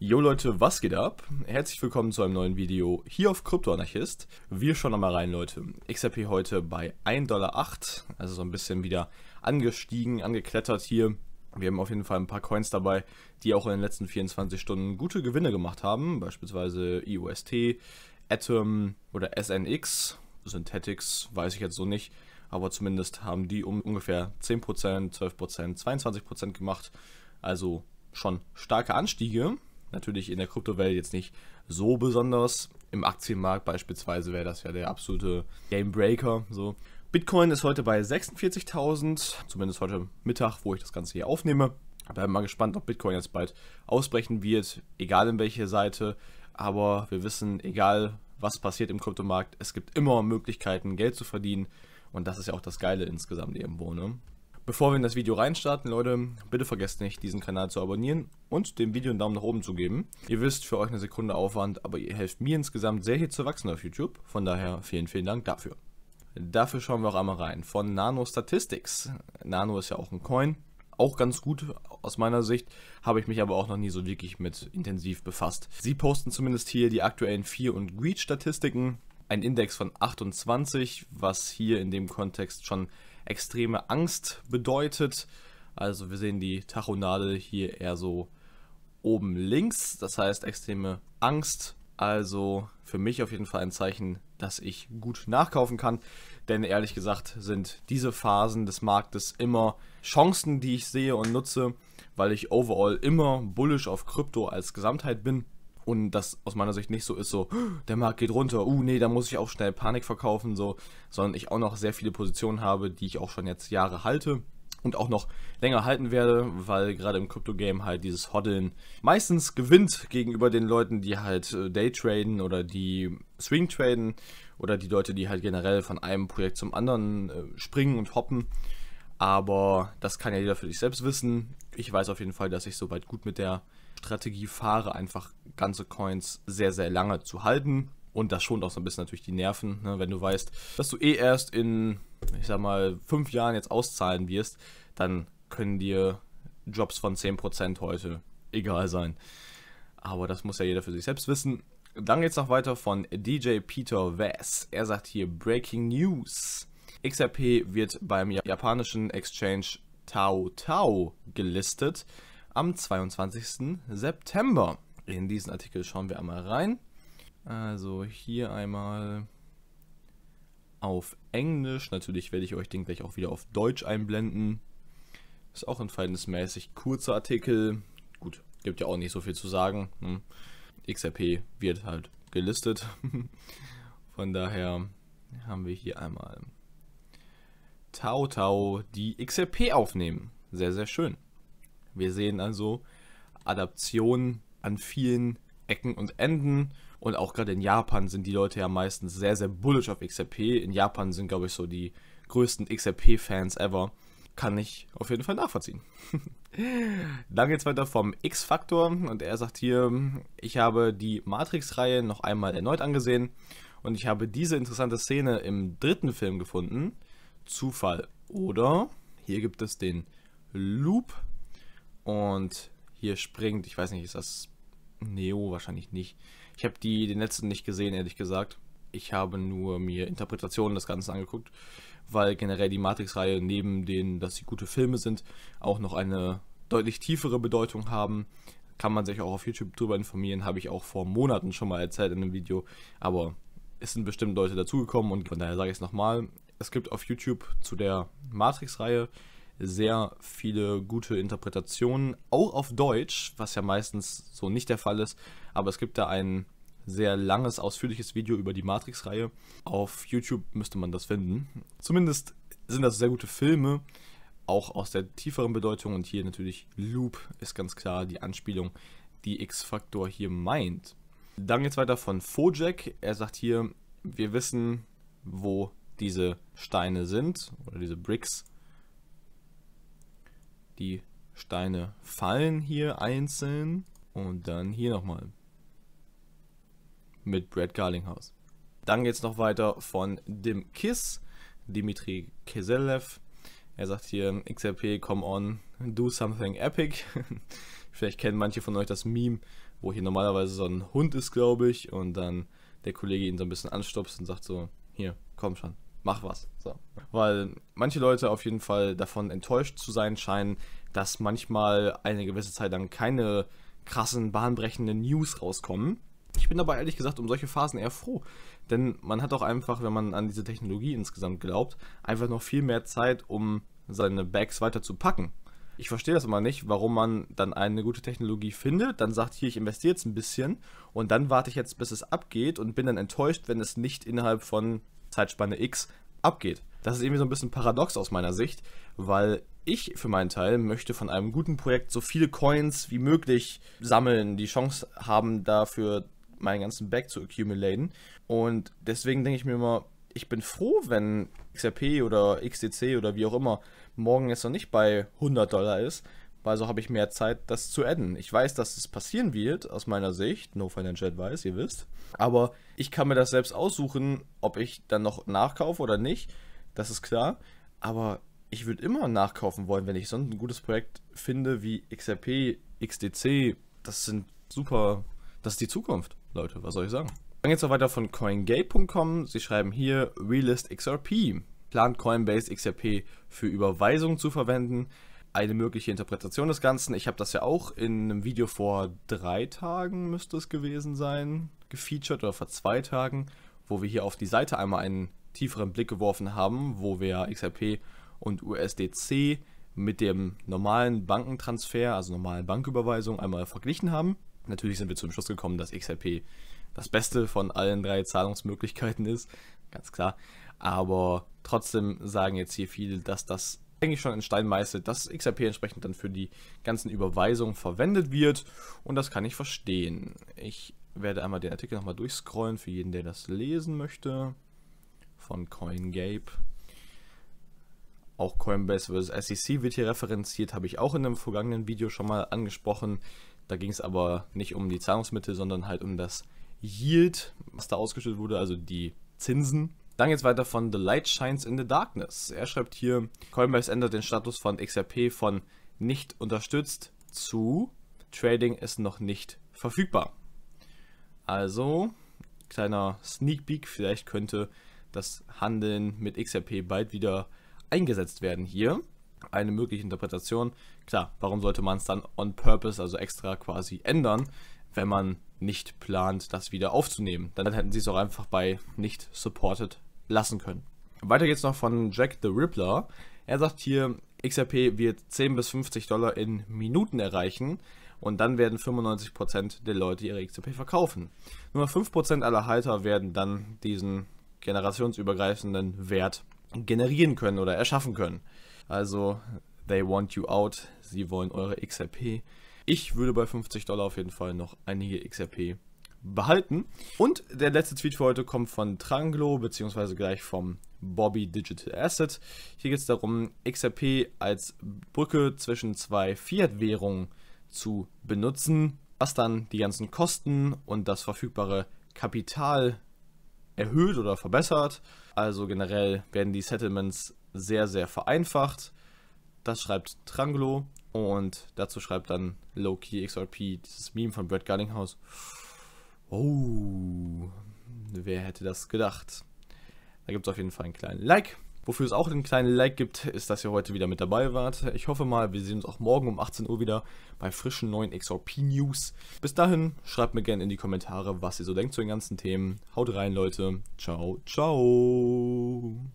Jo Leute, was geht ab? Herzlich willkommen zu einem neuen Video hier auf Kryptoanarchist. Wir schauen nochmal rein Leute. XRP heute bei 1,08 Dollar, also so ein bisschen wieder angestiegen, angeklettert hier. Wir haben auf jeden Fall ein paar Coins dabei, die auch in den letzten 24 Stunden gute Gewinne gemacht haben. Beispielsweise IOST, Atom oder SNX, Synthetics weiß ich jetzt so nicht. Aber zumindest haben die um ungefähr 10%, 12%, 22% gemacht. Also schon starke Anstiege natürlich in der Kryptowelt jetzt nicht so besonders. Im Aktienmarkt beispielsweise wäre das ja der absolute Gamebreaker. So. Bitcoin ist heute bei 46.000, zumindest heute Mittag, wo ich das Ganze hier aufnehme. Aber bin mal gespannt, ob Bitcoin jetzt bald ausbrechen wird, egal in welche Seite. Aber wir wissen, egal was passiert im Kryptomarkt, es gibt immer Möglichkeiten, Geld zu verdienen. Und das ist ja auch das Geile insgesamt irgendwo. Ne? Bevor wir in das Video reinstarten, Leute, bitte vergesst nicht, diesen Kanal zu abonnieren und dem Video einen Daumen nach oben zu geben. Ihr wisst, für euch eine Sekunde Aufwand, aber ihr helft mir insgesamt sehr hier zu wachsen auf YouTube. Von daher vielen, vielen Dank dafür. Dafür schauen wir auch einmal rein. Von Nano Statistics. Nano ist ja auch ein Coin. Auch ganz gut aus meiner Sicht, habe ich mich aber auch noch nie so wirklich mit intensiv befasst. Sie posten zumindest hier die aktuellen 4- und Greed-Statistiken. Ein Index von 28, was hier in dem Kontext schon extreme Angst bedeutet. Also wir sehen die Tachonadel hier eher so oben links, das heißt extreme Angst. Also für mich auf jeden Fall ein Zeichen, dass ich gut nachkaufen kann. Denn ehrlich gesagt sind diese Phasen des Marktes immer Chancen, die ich sehe und nutze, weil ich overall immer bullish auf Krypto als Gesamtheit bin und das aus meiner Sicht nicht so ist, so, der Markt geht runter, uh, nee, da muss ich auch schnell Panik verkaufen, so, sondern ich auch noch sehr viele Positionen habe, die ich auch schon jetzt Jahre halte und auch noch länger halten werde, weil gerade im krypto game halt dieses Hoddeln meistens gewinnt gegenüber den Leuten, die halt äh, Daytraden oder die Swing-Traden oder die Leute, die halt generell von einem Projekt zum anderen äh, springen und hoppen. Aber das kann ja jeder für sich selbst wissen. Ich weiß auf jeden Fall, dass ich soweit gut mit der Strategie fahre, einfach ganze Coins sehr, sehr lange zu halten. Und das schont auch so ein bisschen natürlich die Nerven, ne? wenn du weißt, dass du eh erst in, ich sag mal, fünf Jahren jetzt auszahlen wirst, dann können dir Jobs von 10% heute egal sein. Aber das muss ja jeder für sich selbst wissen. Dann geht's noch weiter von DJ Peter Vess. Er sagt hier Breaking News. XRP wird beim japanischen Exchange Tao Tao gelistet am 22. September. In diesen Artikel schauen wir einmal rein. Also hier einmal auf Englisch. Natürlich werde ich euch den gleich auch wieder auf Deutsch einblenden. Ist auch ein verhältnismäßig kurzer Artikel. Gut, gibt ja auch nicht so viel zu sagen. Ne? XRP wird halt gelistet. Von daher haben wir hier einmal Tau Tau, die XRP aufnehmen. Sehr, sehr schön. Wir sehen also Adaptionen an vielen Ecken und Enden. Und auch gerade in Japan sind die Leute ja meistens sehr, sehr bullish auf XRP. In Japan sind, glaube ich, so die größten XRP-Fans ever. Kann ich auf jeden Fall nachvollziehen. Dann geht es weiter vom X-Faktor und er sagt hier, ich habe die Matrix-Reihe noch einmal erneut angesehen und ich habe diese interessante Szene im dritten Film gefunden. Zufall oder hier gibt es den Loop und hier springt. Ich weiß nicht, ist das Neo? Wahrscheinlich nicht. Ich habe die den letzten nicht gesehen, ehrlich gesagt. Ich habe nur mir Interpretationen des Ganzen angeguckt, weil generell die Matrix-Reihe neben denen, dass sie gute Filme sind, auch noch eine deutlich tiefere Bedeutung haben. Kann man sich auch auf YouTube drüber informieren, habe ich auch vor Monaten schon mal erzählt in einem Video, aber es sind bestimmt Leute dazugekommen und von daher sage ich es nochmal. Es gibt auf YouTube zu der Matrix-Reihe sehr viele gute Interpretationen, auch auf Deutsch, was ja meistens so nicht der Fall ist. Aber es gibt da ein sehr langes, ausführliches Video über die Matrix-Reihe. Auf YouTube müsste man das finden. Zumindest sind das sehr gute Filme, auch aus der tieferen Bedeutung. Und hier natürlich Loop ist ganz klar die Anspielung, die X-Factor hier meint. Dann geht's weiter von Fojack. Er sagt hier, wir wissen, wo diese Steine sind oder diese Bricks die Steine fallen hier einzeln und dann hier nochmal mit Brad Garlinghaus. Dann geht es noch weiter von dem Kiss, Dimitri Keselev. Er sagt hier, XRP, come on, do something epic. Vielleicht kennen manche von euch das Meme, wo hier normalerweise so ein Hund ist, glaube ich, und dann der Kollege ihn so ein bisschen anstupst und sagt so, hier, komm schon, mach was. So. Weil manche Leute auf jeden Fall davon enttäuscht zu sein scheinen, dass manchmal eine gewisse Zeit lang keine krassen, bahnbrechenden News rauskommen. Ich bin aber ehrlich gesagt um solche Phasen eher froh, denn man hat auch einfach, wenn man an diese Technologie insgesamt glaubt, einfach noch viel mehr Zeit, um seine Bags weiter zu packen. Ich verstehe das immer nicht, warum man dann eine gute Technologie findet, dann sagt, hier, ich investiere jetzt ein bisschen und dann warte ich jetzt, bis es abgeht und bin dann enttäuscht, wenn es nicht innerhalb von Zeitspanne X abgeht. Das ist irgendwie so ein bisschen paradox aus meiner Sicht, weil ich für meinen Teil möchte von einem guten Projekt so viele Coins wie möglich sammeln, die Chance haben, dafür meinen ganzen Back zu accumulaten. Und deswegen denke ich mir immer, ich bin froh, wenn XRP oder XDC oder wie auch immer morgen jetzt noch nicht bei 100 Dollar ist, weil so habe ich mehr Zeit, das zu adden. Ich weiß, dass es passieren wird, aus meiner Sicht. No Financial Advice, ihr wisst. Aber ich kann mir das selbst aussuchen, ob ich dann noch nachkaufe oder nicht. Das ist klar. Aber ich würde immer nachkaufen wollen, wenn ich sonst ein gutes Projekt finde wie XRP, XDC. Das sind super. Das ist die Zukunft, Leute. Was soll ich sagen? Dann geht's noch weiter von CoinGate.com. Sie schreiben hier Realist XRP. Plant Coinbase XRP für Überweisungen zu verwenden eine mögliche Interpretation des Ganzen. Ich habe das ja auch in einem Video vor drei Tagen, müsste es gewesen sein, gefeatured oder vor zwei Tagen, wo wir hier auf die Seite einmal einen tieferen Blick geworfen haben, wo wir XRP und USDC mit dem normalen Bankentransfer, also normalen Banküberweisung, einmal verglichen haben. Natürlich sind wir zum Schluss gekommen, dass XRP das Beste von allen drei Zahlungsmöglichkeiten ist, ganz klar. Aber trotzdem sagen jetzt hier viele, dass das eigentlich schon in Stein meißelt, dass XRP entsprechend dann für die ganzen Überweisungen verwendet wird. Und das kann ich verstehen. Ich werde einmal den Artikel nochmal durchscrollen für jeden, der das lesen möchte. Von CoinGape. Auch Coinbase vs. SEC wird hier referenziert, habe ich auch in einem vergangenen Video schon mal angesprochen. Da ging es aber nicht um die Zahlungsmittel, sondern halt um das Yield, was da ausgeschüttet wurde, also die Zinsen, dann geht's weiter von The Light Shines in the Darkness. Er schreibt hier, Coinbase ändert den Status von XRP von nicht unterstützt zu Trading ist noch nicht verfügbar. Also, kleiner Sneak Peek, vielleicht könnte das Handeln mit XRP bald wieder eingesetzt werden hier. Eine mögliche Interpretation. Klar, warum sollte man es dann on purpose, also extra quasi ändern, wenn man nicht plant, das wieder aufzunehmen? Dann hätten sie es auch einfach bei nicht supported lassen können. Weiter geht's noch von Jack the Rippler. Er sagt hier, XRP wird 10 bis 50 Dollar in Minuten erreichen und dann werden 95% der Leute ihre XRP verkaufen. Nur 5% aller Halter werden dann diesen generationsübergreifenden Wert generieren können oder erschaffen können. Also, they want you out, sie wollen eure XRP. Ich würde bei 50 Dollar auf jeden Fall noch einige XRP behalten. Und der letzte Tweet für heute kommt von Tranglo, beziehungsweise gleich vom Bobby Digital Asset. Hier geht es darum, XRP als Brücke zwischen zwei Fiat-Währungen zu benutzen, was dann die ganzen Kosten und das verfügbare Kapital erhöht oder verbessert. Also generell werden die Settlements sehr, sehr vereinfacht. Das schreibt Tranglo und dazu schreibt dann Loki XRP, dieses Meme von Brett Gunninghouse. Oh, wer hätte das gedacht? Da gibt es auf jeden Fall einen kleinen Like. Wofür es auch einen kleinen Like gibt, ist, dass ihr heute wieder mit dabei wart. Ich hoffe mal, wir sehen uns auch morgen um 18 Uhr wieder bei frischen neuen XRP-News. Bis dahin, schreibt mir gerne in die Kommentare, was ihr so denkt zu den ganzen Themen. Haut rein, Leute. Ciao, ciao.